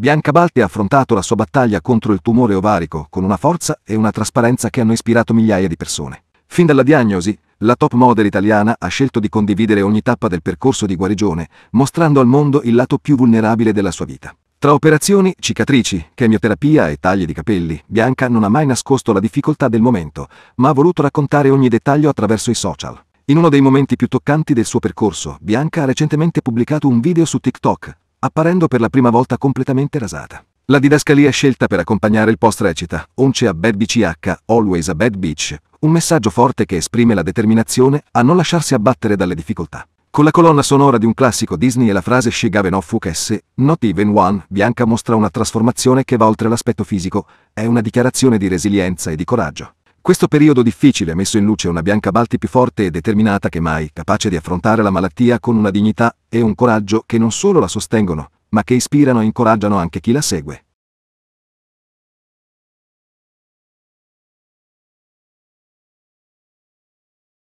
Bianca Balti ha affrontato la sua battaglia contro il tumore ovarico con una forza e una trasparenza che hanno ispirato migliaia di persone. Fin dalla diagnosi, la top model italiana ha scelto di condividere ogni tappa del percorso di guarigione, mostrando al mondo il lato più vulnerabile della sua vita. Tra operazioni, cicatrici, chemioterapia e tagli di capelli, Bianca non ha mai nascosto la difficoltà del momento, ma ha voluto raccontare ogni dettaglio attraverso i social. In uno dei momenti più toccanti del suo percorso, Bianca ha recentemente pubblicato un video su TikTok, apparendo per la prima volta completamente rasata. La didascalia scelta per accompagnare il post recita Once a Bad BCH, Always a Bad Beach, un messaggio forte che esprime la determinazione a non lasciarsi abbattere dalle difficoltà. Con la colonna sonora di un classico Disney e la frase She gave no fuck Fukesse, Not Even One, Bianca mostra una trasformazione che va oltre l'aspetto fisico, è una dichiarazione di resilienza e di coraggio. Questo periodo difficile ha messo in luce una Bianca Balti più forte e determinata che mai, capace di affrontare la malattia con una dignità e un coraggio che non solo la sostengono, ma che ispirano e incoraggiano anche chi la segue.